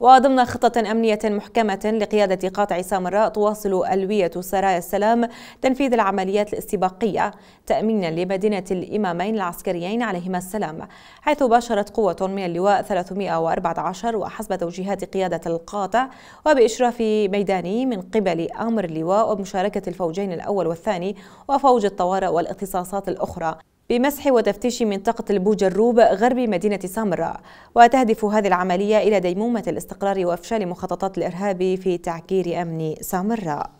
وضمن خطة أمنية محكمة لقيادة قاطع سامراء تواصل ألوية سرايا السلام تنفيذ العمليات الاستباقية تأمينا لمدينة الإمامين العسكريين عليهما السلام حيث باشرت قوة من اللواء 314 وحسب توجيهات قيادة القاطع وبإشراف ميداني من قبل أمر اللواء وبمشاركة الفوجين الأول والثاني وفوج الطوارئ والاختصاصات الأخرى بمسح وتفتيش منطقة البوج الروب غرب مدينة سامراء وتهدف هذه العملية إلى ديمومة الاستقرار وإفشال مخططات الإرهاب في تعكير أمن سامراء